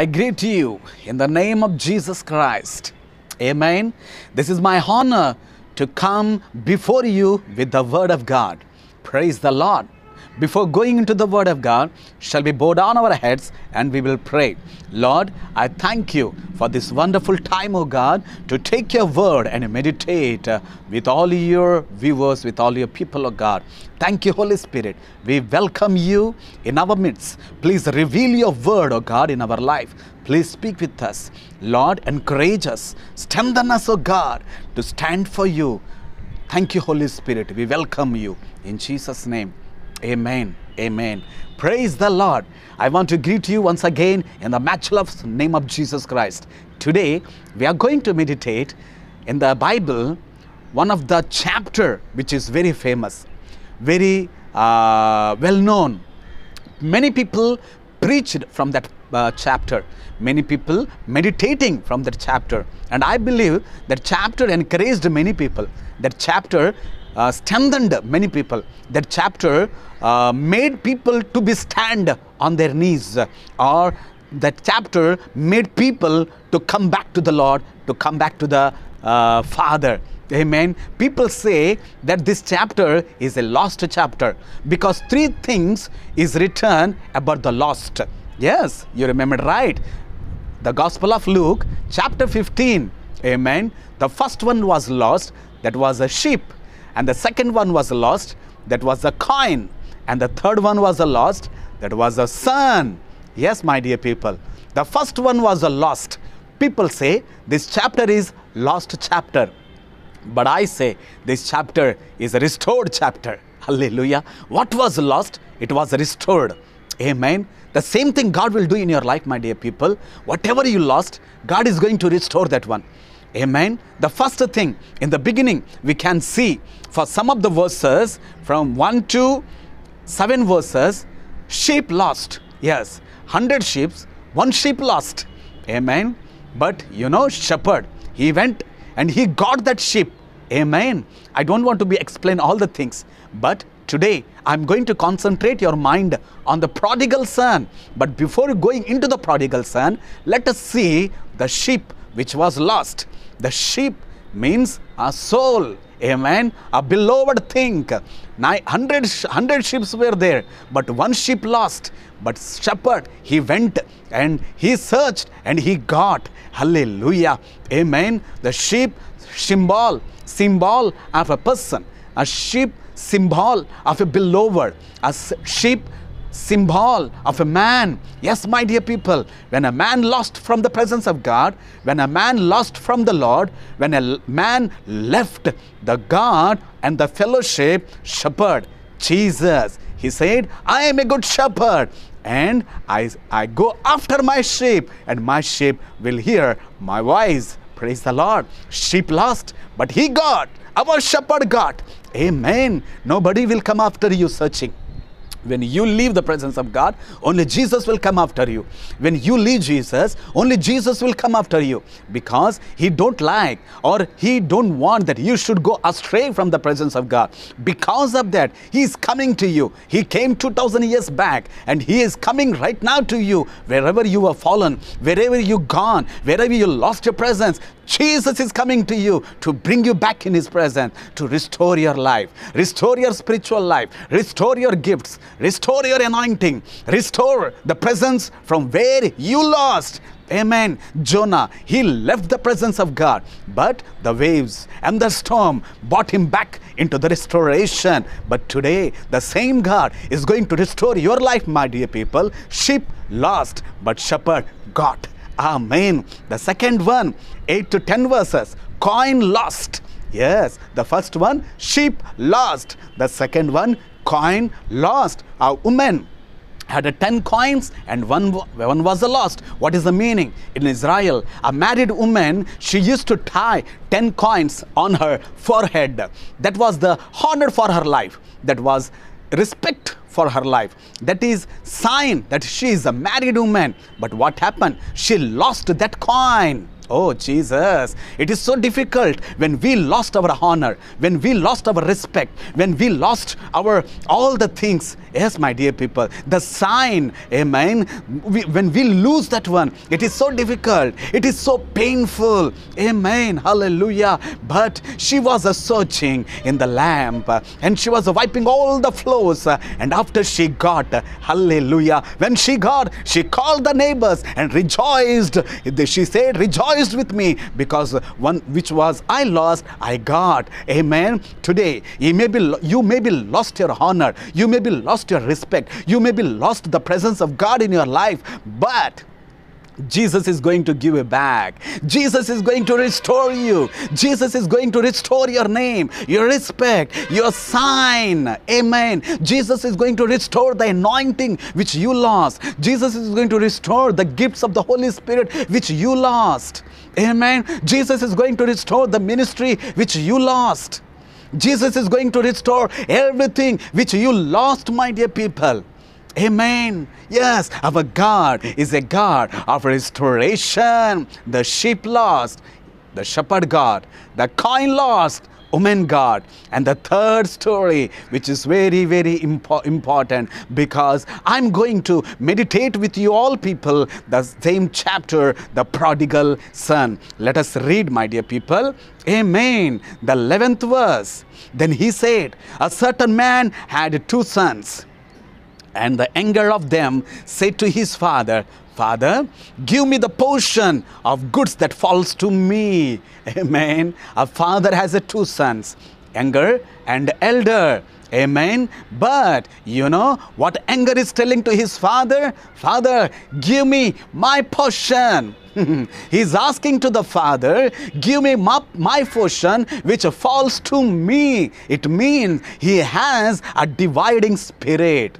I greet you in the name of Jesus Christ. Amen. This is my honor to come before you with the Word of God. Praise the Lord before going into the Word of God shall be bowed on our heads and we will pray. Lord, I thank you for this wonderful time, O God, to take your Word and meditate uh, with all your viewers, with all your people, O God. Thank you, Holy Spirit. We welcome you in our midst. Please reveal your Word, O God, in our life. Please speak with us. Lord, encourage us. Strengthen us, O God, to stand for you. Thank you, Holy Spirit. We welcome you. In Jesus' name, Amen. Amen. Praise the Lord. I want to greet you once again in the matchless name of Jesus Christ. Today, we are going to meditate in the Bible, one of the chapter which is very famous, very uh, well known. Many people preached from that uh, chapter. Many people meditating from that chapter. And I believe that chapter encouraged many people. That chapter uh, strengthened many people. That chapter uh, made people to be stand on their knees uh, or that chapter made people to come back to the Lord, to come back to the uh, Father. Amen. People say that this chapter is a lost chapter because three things is written about the lost. Yes, you remembered right. The Gospel of Luke, chapter 15. Amen. The first one was lost, that was a sheep and the second one was lost, that was the coin, and the third one was lost, that was the son. Yes, my dear people, the first one was lost. People say this chapter is lost chapter. But I say this chapter is a restored chapter. Hallelujah. What was lost, it was restored. Amen. The same thing God will do in your life, my dear people. Whatever you lost, God is going to restore that one. Amen. The first thing in the beginning we can see for some of the verses from 1 to 7 verses sheep lost. Yes, 100 sheep, one sheep lost. Amen. But you know, shepherd, he went and he got that sheep. Amen. I don't want to be explain all the things, but today I'm going to concentrate your mind on the prodigal son. But before going into the prodigal son, let us see the sheep which was lost the sheep means a soul. Amen. A beloved thing. 100, 100 sheep were there, but one sheep lost. But shepherd, he went and he searched and he got. Hallelujah. Amen. The sheep symbol, symbol of a person. A sheep symbol of a beloved. A sheep symbol of a man. Yes, my dear people, when a man lost from the presence of God, when a man lost from the Lord, when a man left the God and the fellowship shepherd, Jesus, he said, I am a good shepherd and I, I go after my sheep and my sheep will hear my voice. Praise the Lord. Sheep lost, but he got. Our shepherd got. Amen. Nobody will come after you searching. When you leave the presence of God, only Jesus will come after you. When you leave Jesus, only Jesus will come after you because he don't like or he don't want that you should go astray from the presence of God. Because of that, he is coming to you. He came 2000 years back and he is coming right now to you wherever you are fallen, wherever you gone, wherever you lost your presence. Jesus is coming to you to bring you back in his presence, to restore your life, restore your spiritual life, restore your gifts, Restore your anointing. Restore the presence from where you lost. Amen. Jonah, he left the presence of God, but the waves and the storm brought him back into the restoration. But today, the same God is going to restore your life, my dear people. Sheep lost, but shepherd got. Amen. The second one, 8 to 10 verses, coin lost. Yes, the first one, sheep lost. The second one, coin lost. A woman had a 10 coins and one, one was lost. What is the meaning? In Israel, a married woman, she used to tie 10 coins on her forehead. That was the honor for her life. That was respect for her life. That is sign that she is a married woman. But what happened? She lost that coin. Oh, Jesus, it is so difficult when we lost our honor, when we lost our respect, when we lost our all the things. Yes, my dear people, the sign, amen. We, when we lose that one, it is so difficult, it is so painful, amen. Hallelujah. But she was a searching in the lamp and she was wiping all the floors. And after she got, hallelujah, when she got, she called the neighbors and rejoiced. She said, Rejoice rejoiced with me because one which was I lost, I got. Amen. Today, you may be, you may be lost your honor. You may be lost your respect. You may be lost the presence of God in your life. But Jesus is going to give you back. Jesus is going to restore you. Jesus is going to restore your name, your respect, your sign. Amen. Jesus is going to restore the anointing which you lost. Jesus is going to restore the gifts of the Holy Spirit which you lost. Amen. Jesus is going to restore the ministry which you lost. Jesus is going to restore everything which you lost, my dear people. Amen. Yes, our God is a God of restoration. The sheep lost, the shepherd God, the coin lost, woman God. And the third story, which is very, very impo important because I'm going to meditate with you all people the same chapter, the prodigal son. Let us read, my dear people. Amen. The 11th verse. Then he said, A certain man had two sons. And the anger of them said to his father, Father, give me the portion of goods that falls to me. Amen. A father has a two sons, younger and elder. Amen. But you know what anger is telling to his father? Father, give me my portion. He's asking to the Father, give me my, my, portion which falls to me. It means he has a dividing spirit.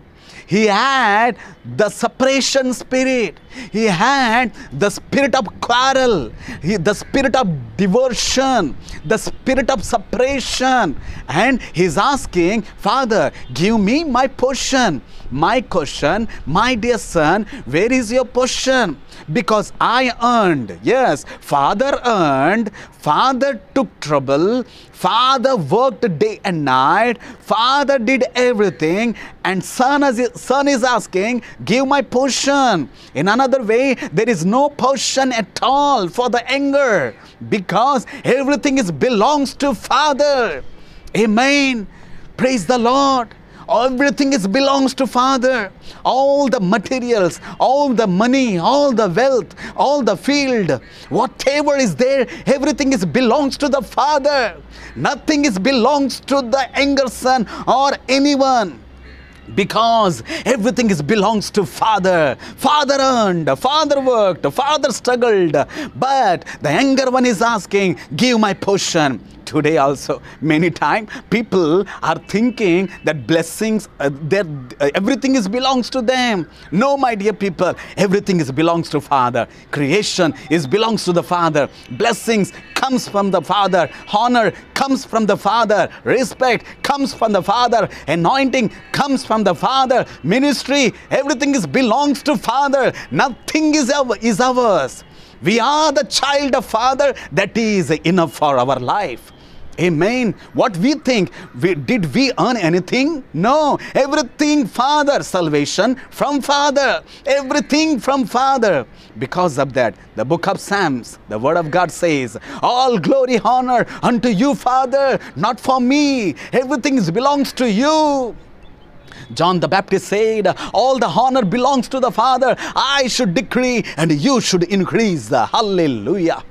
He had the separation spirit. He had the spirit of quarrel, he, the spirit of devotion, the spirit of separation. And he's asking, Father, give me my portion. My question, my dear son, where is your portion? Because I earned, yes, father earned, father took trouble, father worked day and night, father did everything, and son is, son is asking, give my portion. In another way, there is no portion at all for the anger because everything is belongs to Father. Amen. Praise the Lord everything is belongs to father all the materials all the money all the wealth all the field whatever is there everything is belongs to the father nothing is belongs to the anger son or anyone because everything is belongs to father father earned father worked father struggled but the younger one is asking give my portion today also many time people are thinking that blessings uh, that uh, everything is belongs to them no my dear people everything is belongs to father creation is belongs to the father blessings comes from the father honor comes from the father respect comes from the father anointing comes from the father ministry everything is belongs to father nothing is our, is ours we are the child of father that is enough for our life Amen. What we think, we, did we earn anything? No. Everything Father, salvation from Father. Everything from Father. Because of that, the book of Psalms, the word of God says, All glory, honor unto you, Father, not for me. Everything belongs to you. John the Baptist said, All the honor belongs to the Father. I should decree and you should increase. Hallelujah.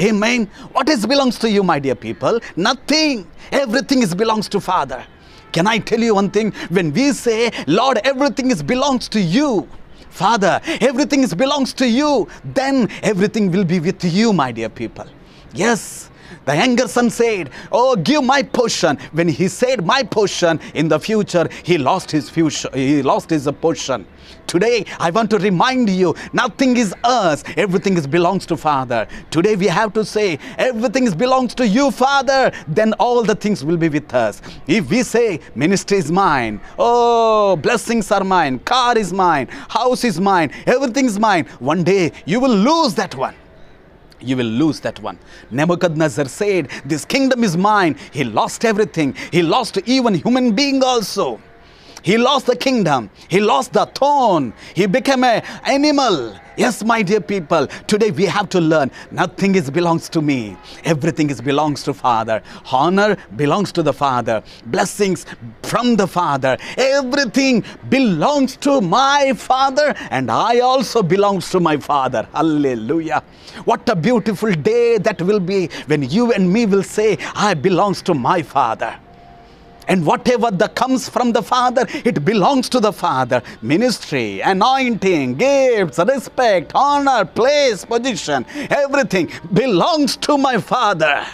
Amen. What is belongs to you, my dear people? Nothing. Everything is belongs to Father. Can I tell you one thing? When we say, Lord, everything is belongs to you, Father, everything is belongs to you, then everything will be with you, my dear people. Yes, the younger son said, Oh, give my portion. When he said my portion in the future, he lost his future, he lost his portion. Today, I want to remind you, nothing is us. Everything is belongs to Father. Today, we have to say, everything is belongs to you, Father. Then all the things will be with us. If we say, ministry is mine. Oh, blessings are mine. Car is mine. House is mine. Everything is mine. One day, you will lose that one you will lose that one. Nebuchadnezzar said, This kingdom is mine. He lost everything. He lost even human being also. He lost the kingdom. He lost the throne. He became an animal. Yes, my dear people, today we have to learn nothing is belongs to me. Everything is belongs to Father. Honor belongs to the Father. Blessings from the Father. Everything belongs to my Father and I also belongs to my Father. Hallelujah. What a beautiful day that will be when you and me will say, I belongs to my Father. And whatever that comes from the Father, it belongs to the Father. Ministry, anointing, gifts, respect, honor, place, position, everything belongs to my Father.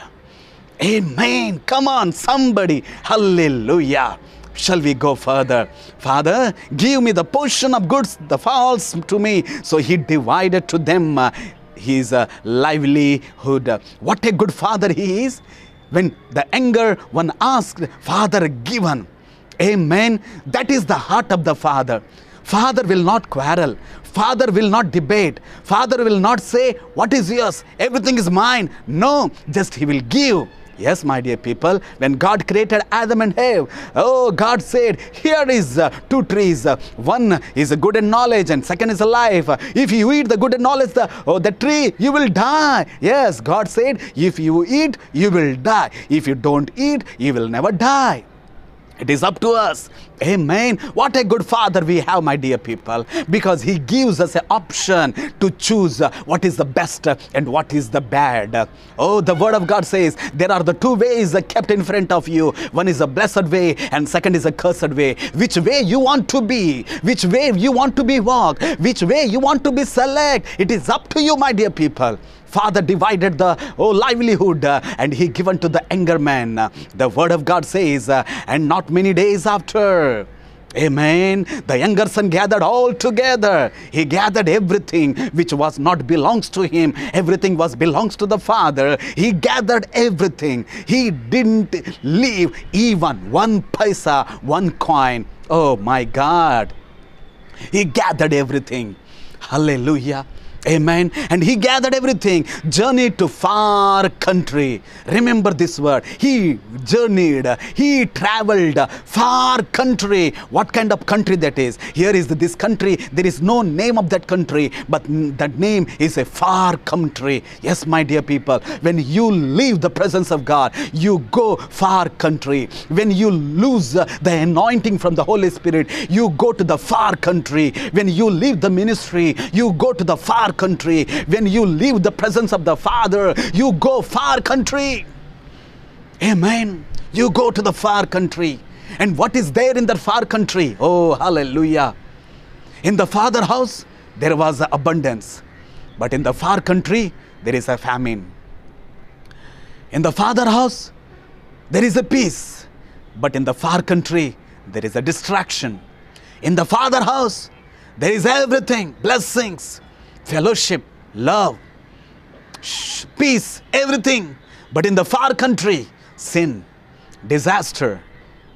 Amen. Come on, somebody. Hallelujah. Shall we go further? Father, give me the portion of goods, the falls to me. So he divided to them uh, his uh, livelihood. What a good father he is. When the anger one asked, Father, given. Amen. That is the heart of the Father. Father will not quarrel. Father will not debate. Father will not say, What is yours? Everything is mine. No, just He will give. Yes, my dear people, when God created Adam and Eve, oh, God said, here is uh, two trees. Uh, one is good and knowledge and second is life. If you eat the good and knowledge, the, oh, the tree, you will die. Yes, God said, if you eat, you will die. If you don't eat, you will never die. It is up to us. Amen. What a good father we have, my dear people, because he gives us an option to choose what is the best and what is the bad. Oh, the word of God says there are the two ways kept in front of you. One is a blessed way and second is a cursed way. Which way you want to be, which way you want to be walked, which way you want to be select. It is up to you, my dear people. Father divided the oh, livelihood uh, and he given to the anger man. The word of God says, uh, and not many days after. Amen. The younger son gathered all together. He gathered everything which was not belongs to him. Everything was belongs to the father. He gathered everything. He didn't leave even one paisa, one coin. Oh my God. He gathered everything. Hallelujah. Amen. And he gathered everything, journeyed to far country. Remember this word. He journeyed, he traveled far country. What kind of country that is? Here is this country. There is no name of that country, but that name is a far country. Yes, my dear people, when you leave the presence of God, you go far country. When you lose the anointing from the Holy Spirit, you go to the far country. When you leave the ministry, you go to the far country. When you leave the presence of the Father, you go far country. Amen. You go to the far country. And what is there in that far country? Oh, hallelujah. In the Father house, there was abundance. But in the far country, there is a famine. In the Father house, there is a peace. But in the far country, there is a distraction. In the Father house, there is everything blessings, fellowship, love, peace, everything. But in the far country, sin, disaster,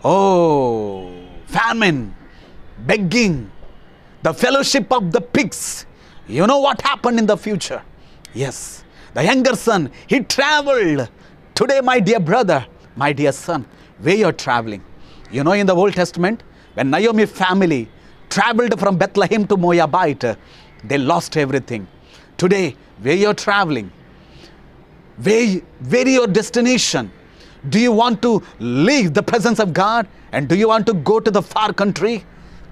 oh, famine, begging, the fellowship of the pigs. You know what happened in the future? Yes, the younger son, he traveled. Today, my dear brother, my dear son, where you're traveling. You know, in the Old Testament, when Naomi family traveled from Bethlehem to Moabite, they lost everything. Today, where you're traveling, where, where your destination, do you want to leave the presence of God and do you want to go to the far country?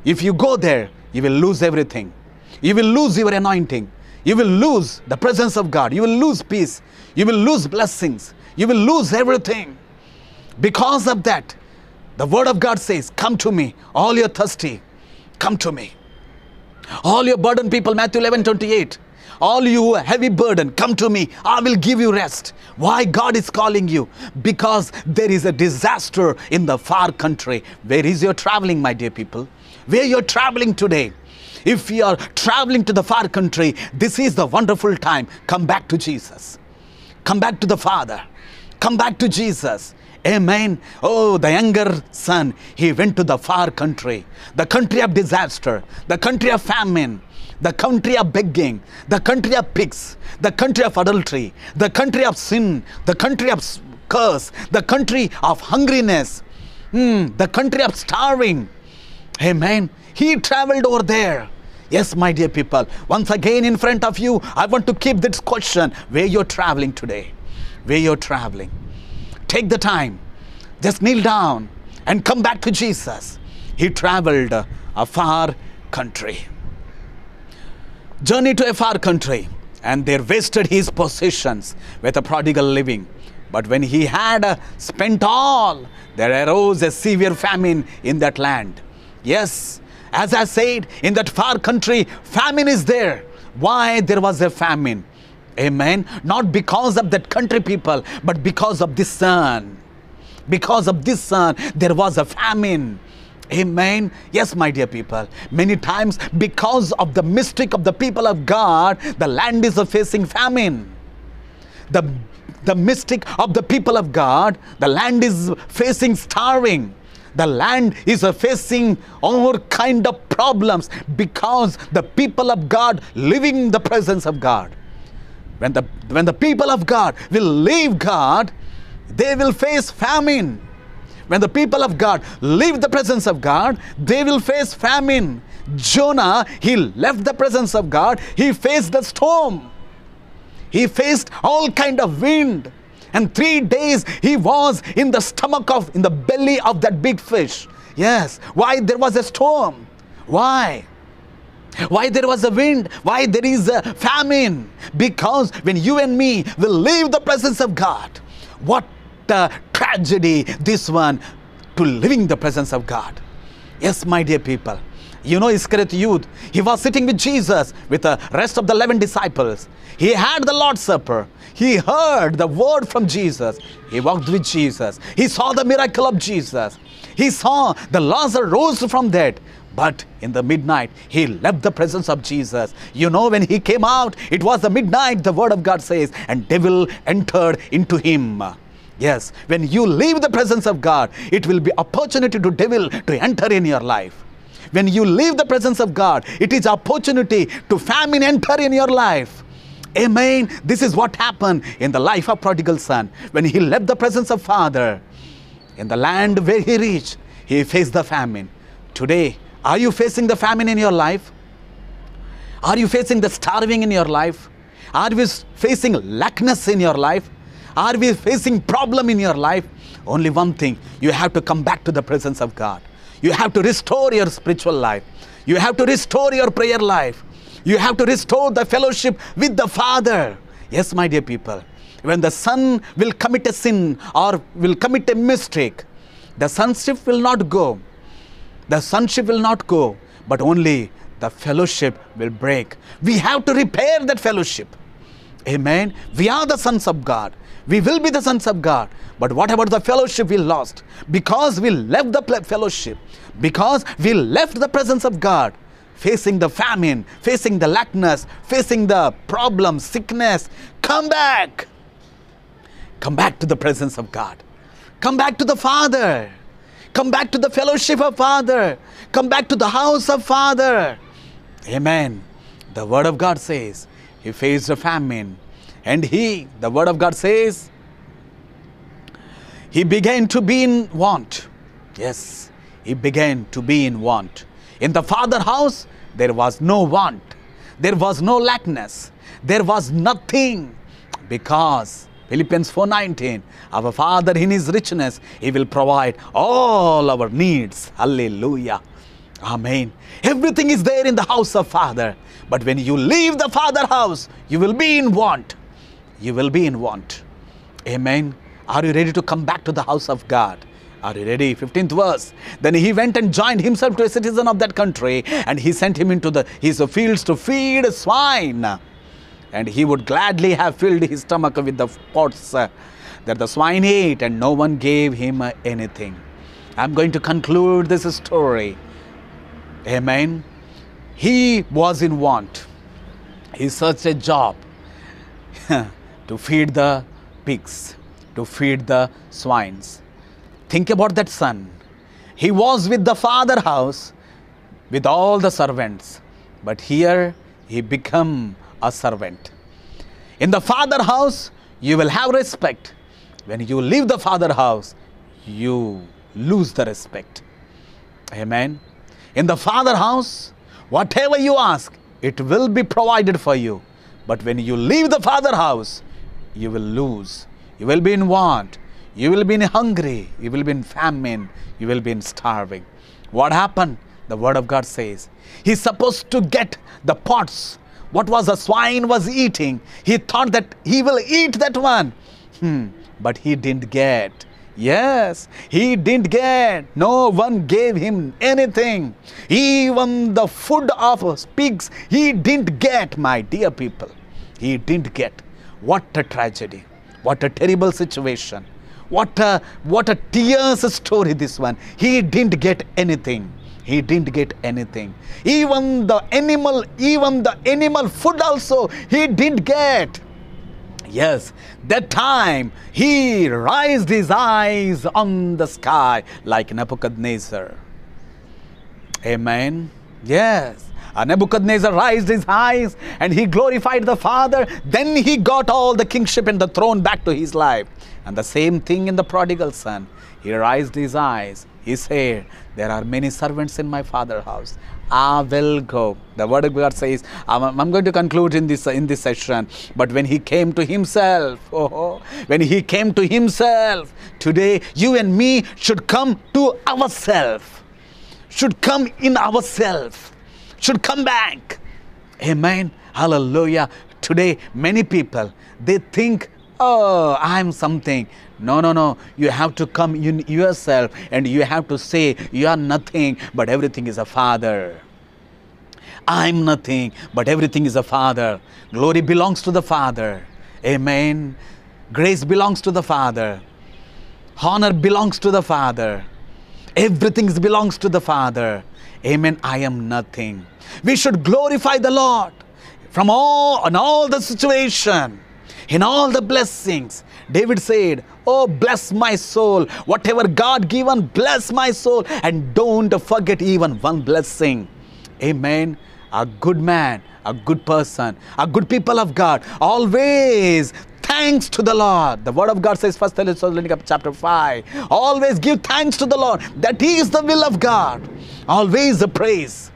If you go there, you will lose everything. You will lose your anointing. You will lose the presence of God. You will lose peace. You will lose blessings. You will lose everything. Because of that, the Word of God says, Come to me, all you're thirsty, come to me. All your burden people, Matthew 11 28. All you heavy burden, come to me. I will give you rest. Why God is calling you? Because there is a disaster in the far country. Where is your traveling, my dear people? Where you're traveling today? If you are traveling to the far country, this is the wonderful time. Come back to Jesus. Come back to the Father. Come back to Jesus. Amen. Oh, the younger son, he went to the far country, the country of disaster, the country of famine, the country of begging, the country of pigs, the country of adultery, the country of sin, the country of curse, the country of hungriness, mm, the country of starving. Amen. He traveled over there. Yes, my dear people, once again in front of you, I want to keep this question where you're traveling today, where you're traveling take the time, just kneel down and come back to Jesus. He traveled a far country. Journey to a far country and there wasted his possessions with a prodigal living. But when he had spent all, there arose a severe famine in that land. Yes, as I said, in that far country, famine is there. Why there was a famine? Amen. Not because of that country people, but because of this son. Because of this son, there was a famine. Amen. Yes, my dear people. Many times, because of the mystic of the people of God, the land is facing famine. The, the mystic of the people of God, the land is facing starving. The land is facing all kind of problems because the people of God living the presence of God. When the, when the people of God will leave God, they will face famine. When the people of God leave the presence of God, they will face famine. Jonah, he left the presence of God, he faced the storm. He faced all kind of wind. And three days he was in the stomach of, in the belly of that big fish. Yes. Why there was a storm? Why? why there was a wind, why there is a famine. Because when you and me will leave the presence of God, what a tragedy this one to living the presence of God. Yes, my dear people, you know Iscariot youth, he was sitting with Jesus with the rest of the 11 disciples. He had the Lord's Supper. He heard the word from Jesus. He walked with Jesus. He saw the miracle of Jesus. He saw the Lazarus rose from dead. But in the midnight, he left the presence of Jesus. You know, when he came out, it was the midnight, the word of God says, and devil entered into him. Yes, when you leave the presence of God, it will be opportunity to devil to enter in your life. When you leave the presence of God, it is opportunity to famine enter in your life. Amen. This is what happened in the life of prodigal son. When he left the presence of father, in the land where he reached, he faced the famine. Today, are you facing the famine in your life? Are you facing the starving in your life? Are we facing lackness in your life? Are we facing problem in your life? Only one thing, you have to come back to the presence of God. You have to restore your spiritual life. You have to restore your prayer life. You have to restore the fellowship with the Father. Yes, my dear people, when the son will commit a sin or will commit a mistake, the sonship will not go. The sonship will not go, but only the fellowship will break. We have to repair that fellowship. Amen. We are the sons of God. We will be the sons of God. But what about the fellowship we lost? Because we left the fellowship, because we left the presence of God, facing the famine, facing the lackness, facing the problem, sickness, come back. Come back to the presence of God. Come back to the Father. Come back to the fellowship of Father. Come back to the house of Father. Amen. The Word of God says, He faced a famine. And He, the Word of God says, He began to be in want. Yes, He began to be in want. In the Father house, there was no want. There was no lackness. There was nothing because Philippians 4:19 Our Father in his richness he will provide all our needs. Hallelujah. Amen. Everything is there in the house of Father. But when you leave the Father house, you will be in want. You will be in want. Amen. Are you ready to come back to the house of God? Are you ready? 15th verse. Then he went and joined himself to a citizen of that country, and he sent him into the his fields to feed swine and he would gladly have filled his stomach with the pots uh, that the swine ate, and no one gave him uh, anything. I'm going to conclude this story. Amen. He was in want. He searched a job to feed the pigs, to feed the swines. Think about that son. He was with the father house with all the servants. But here he become a servant. In the father house, you will have respect. When you leave the father house, you lose the respect. Amen. In the father house, whatever you ask, it will be provided for you. But when you leave the father house, you will lose. You will be in want. You will be in hungry. You will be in famine. You will be in starving. What happened? The word of God says, he's supposed to get the pots what was the swine was eating. He thought that he will eat that one. Hmm. But he didn't get. Yes, he didn't get. No one gave him anything. Even the food of pigs, he didn't get, my dear people. He didn't get. What a tragedy. What a terrible situation. What a, what a tears story this one. He didn't get anything he didn't get anything. Even the animal, even the animal food also he didn't get. Yes, that time he raised his eyes on the sky like Nebuchadnezzar. Amen. Yes. Uh, Nebuchadnezzar raised his eyes and he glorified the Father. Then he got all the kingship and the throne back to his life. And the same thing in the prodigal son. He raised his eyes he said, There are many servants in my father's house. I will go. The word of God says, I'm, I'm, going to conclude in this, in this session. But when he came to himself, oh, when he came to himself, today you and me should come to ourselves, should come in ourselves, should come back. Amen. Hallelujah. Today, many people, they think oh, I'm something. No, no, no. You have to come in yourself and you have to say, You are nothing, but everything is a Father. I'm nothing, but everything is a Father. Glory belongs to the Father. Amen. Grace belongs to the Father. Honor belongs to the Father. Everything belongs to the Father. Amen. I am nothing. We should glorify the Lord from all and all the situation in all the blessings. David said, Oh, bless my soul, whatever God given, bless my soul, and don't forget even one blessing. Amen. A good man, a good person, a good people of God, always thanks to the Lord. The word of God says, first Thessalonians chapter 5, always give thanks to the Lord, that he is the will of God. Always the praise.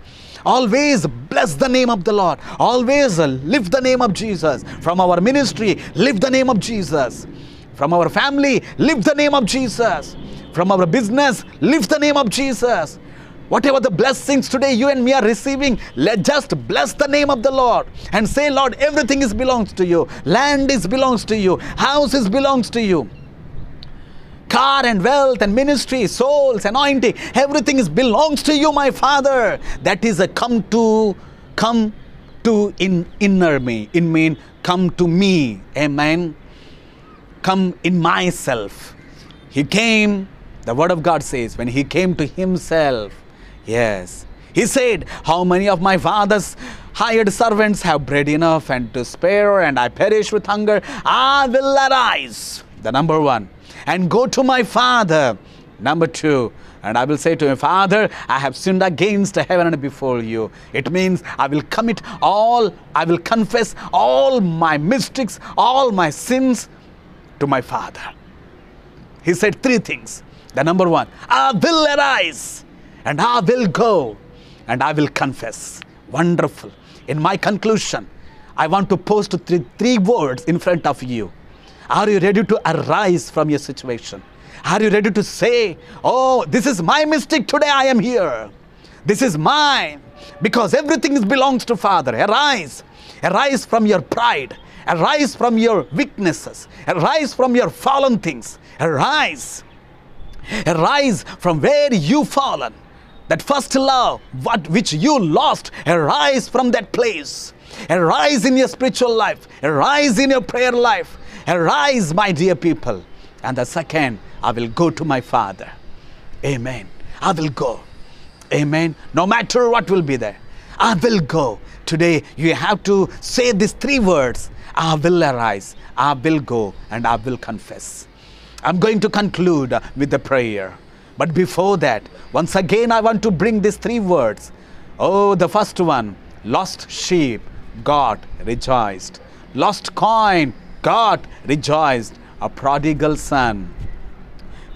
Always bless the name of the Lord. Always lift the name of Jesus. From our ministry, lift the name of Jesus. From our family, lift the name of Jesus. From our business, lift the name of Jesus. Whatever the blessings today you and me are receiving, let just bless the name of the Lord and say, Lord, everything is belongs to you. Land is belongs to you. House is belongs to you car and wealth and ministry, souls, anointing, everything is belongs to you, my Father. That is a come to, come to in inner me. In mean come to me. Amen. Come in myself. He came, the word of God says, when he came to himself. Yes. He said, How many of my father's hired servants have bread enough and to spare, and I perish with hunger? I will arise. The number one and go to my father. Number two, and I will say to him, Father, I have sinned against heaven and before you. It means I will commit all, I will confess all my mistakes, all my sins to my Father. He said three things. The number one, I will arise and I will go and I will confess. Wonderful. In my conclusion, I want to post three, three words in front of you. Are you ready to arise from your situation? Are you ready to say, Oh, this is my mistake today, I am here. This is mine because everything belongs to Father. Arise, arise from your pride, arise from your weaknesses, arise from your fallen things, arise, arise from where you fallen. That first love, what which you lost, arise from that place. Arise in your spiritual life, arise in your prayer life, Arise, my dear people. And the second, I will go to my Father. Amen. I will go. Amen. No matter what will be there, I will go. Today, you have to say these three words I will arise, I will go, and I will confess. I'm going to conclude with a prayer. But before that, once again, I want to bring these three words. Oh, the first one lost sheep, God rejoiced. Lost coin, God rejoiced, a prodigal son.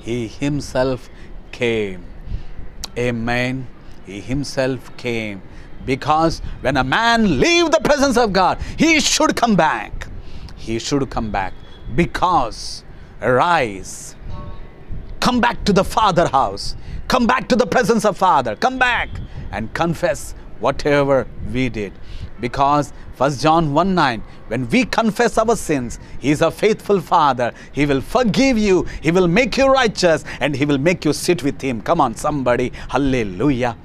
He himself came. Amen. He himself came. Because when a man leave the presence of God, he should come back. He should come back. Because arise. Come back to the Father house. Come back to the presence of Father. Come back and confess whatever we did. Because 1 John 1 9, when we confess our sins, He is a faithful Father. He will forgive you, He will make you righteous, and He will make you sit with Him. Come on, somebody. Hallelujah.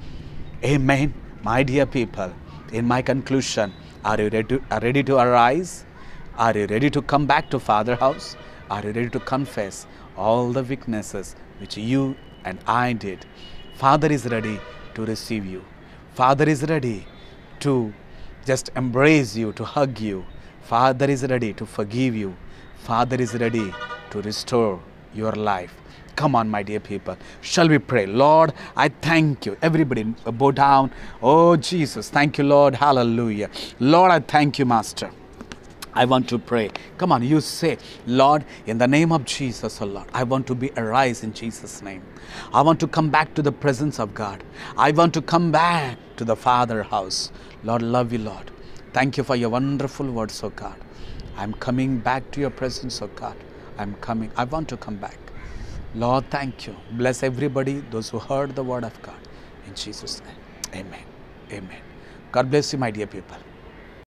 Amen. My dear people, in my conclusion, are you ready to, are ready to arise? Are you ready to come back to Father house? Are you ready to confess all the weaknesses which you and I did? Father is ready to receive you. Father is ready to just embrace you, to hug you. Father is ready to forgive you. Father is ready to restore your life. Come on, my dear people. Shall we pray? Lord, I thank you. Everybody bow down. Oh, Jesus. Thank you, Lord. Hallelujah. Lord, I thank you, Master. I want to pray. Come on, you say, Lord, in the name of Jesus, oh Lord, I want to be arise in Jesus' name. I want to come back to the presence of God. I want to come back to the Father house. Lord, love you, Lord. Thank you for your wonderful words, oh God. I'm coming back to your presence, oh God. I'm coming. I want to come back. Lord, thank you. Bless everybody, those who heard the word of God. In Jesus' name. Amen. Amen. God bless you, my dear people.